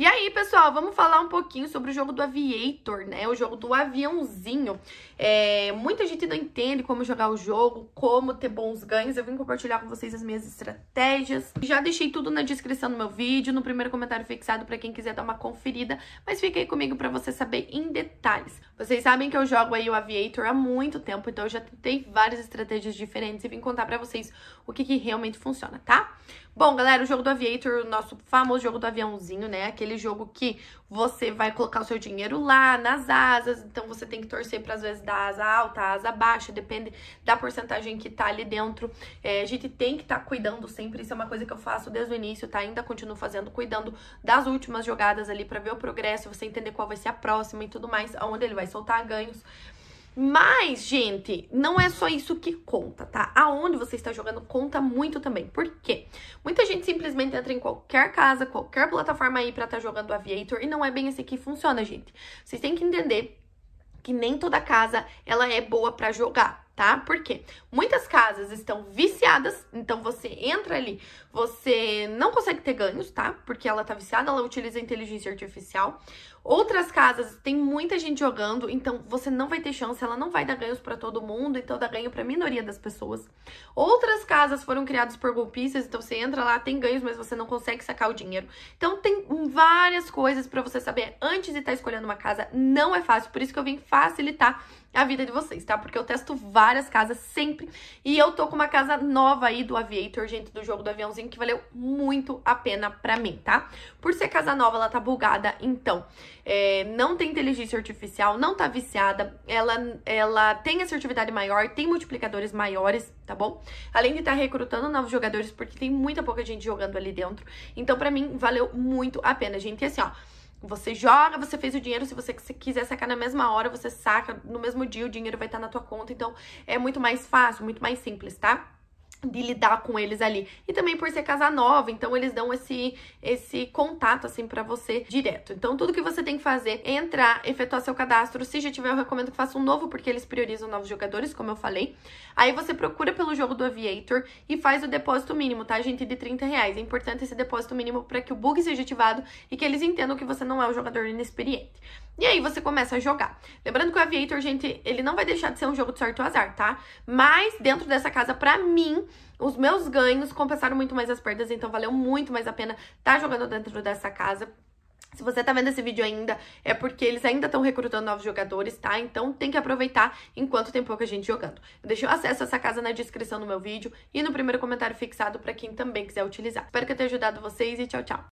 E aí, pessoal, vamos falar um pouquinho sobre o jogo do Aviator, né? O jogo do aviãozinho. É, muita gente não entende como jogar o jogo, como ter bons ganhos. Eu vim compartilhar com vocês as minhas estratégias. Já deixei tudo na descrição do meu vídeo, no primeiro comentário fixado para quem quiser dar uma conferida. Mas fique aí comigo para você saber em detalhes. Vocês sabem que eu jogo aí o Aviator há muito tempo, então eu já tentei várias estratégias diferentes e vim contar para vocês o que, que realmente funciona, tá? Bom, galera, o jogo do Aviator, o nosso famoso jogo do aviãozinho, né? Aquele aquele jogo que você vai colocar o seu dinheiro lá nas asas, então você tem que torcer para às vezes da asa alta, asa baixa, depende da porcentagem que tá ali dentro. É, a gente tem que estar tá cuidando sempre, isso é uma coisa que eu faço desde o início, tá? Ainda continuo fazendo, cuidando das últimas jogadas ali para ver o progresso, você entender qual vai ser a próxima e tudo mais, aonde ele vai soltar ganhos. Mas, gente, não é só isso que conta, tá? Aonde você está jogando conta muito também. Por quê? Muita gente simplesmente entra em qualquer casa, qualquer plataforma aí para estar tá jogando Aviator e não é bem assim que funciona, gente. Vocês têm que entender que nem toda casa ela é boa para jogar, tá? Por quê? muitas casas estão viciadas, então você entra ali, você não consegue ter ganhos, tá? Porque ela tá viciada, ela utiliza inteligência artificial. Outras casas tem muita gente jogando, então você não vai ter chance, ela não vai dar ganhos para todo mundo, então dá ganho para a minoria das pessoas. Outras casas foram criadas por golpistas, então você entra lá, tem ganhos, mas você não consegue sacar o dinheiro. Então tem várias coisas para você saber antes de estar tá escolhendo uma casa, não é fácil, por isso que eu vim facilitar a vida de vocês, tá? Porque eu testo várias casas sempre. E eu tô com uma casa nova aí do Aviator, gente, do jogo do aviãozinho, que valeu muito a pena pra mim, tá? Por ser casa nova, ela tá bugada, então é, não tem inteligência artificial, não tá viciada, ela, ela tem assertividade maior, tem multiplicadores maiores, tá bom? Além de estar tá recrutando novos jogadores, porque tem muita pouca gente jogando ali dentro. Então, pra mim, valeu muito a pena, gente. E assim, ó. Você joga, você fez o dinheiro, se você quiser sacar na mesma hora, você saca, no mesmo dia o dinheiro vai estar tá na tua conta, então é muito mais fácil, muito mais simples, tá? de lidar com eles ali. E também por ser casa nova, então eles dão esse esse contato assim para você direto. Então tudo que você tem que fazer é entrar, efetuar seu cadastro. Se já tiver, eu recomendo que faça um novo porque eles priorizam novos jogadores, como eu falei. Aí você procura pelo jogo do Aviator e faz o depósito mínimo, tá, gente, de 30 reais. É importante esse depósito mínimo para que o bug seja ativado e que eles entendam que você não é um jogador inexperiente. E aí você começa a jogar. Lembrando que o Aviator, gente, ele não vai deixar de ser um jogo de sorte ou azar, tá? Mas dentro dessa casa, para mim, os meus ganhos compensaram muito mais as perdas, então valeu muito mais a pena estar tá jogando dentro dessa casa. Se você tá vendo esse vídeo ainda, é porque eles ainda estão recrutando novos jogadores, tá? Então tem que aproveitar enquanto tem pouca gente jogando. Eu deixei o acesso a essa casa na descrição do meu vídeo e no primeiro comentário fixado para quem também quiser utilizar. Espero que eu tenha ajudado vocês e tchau, tchau!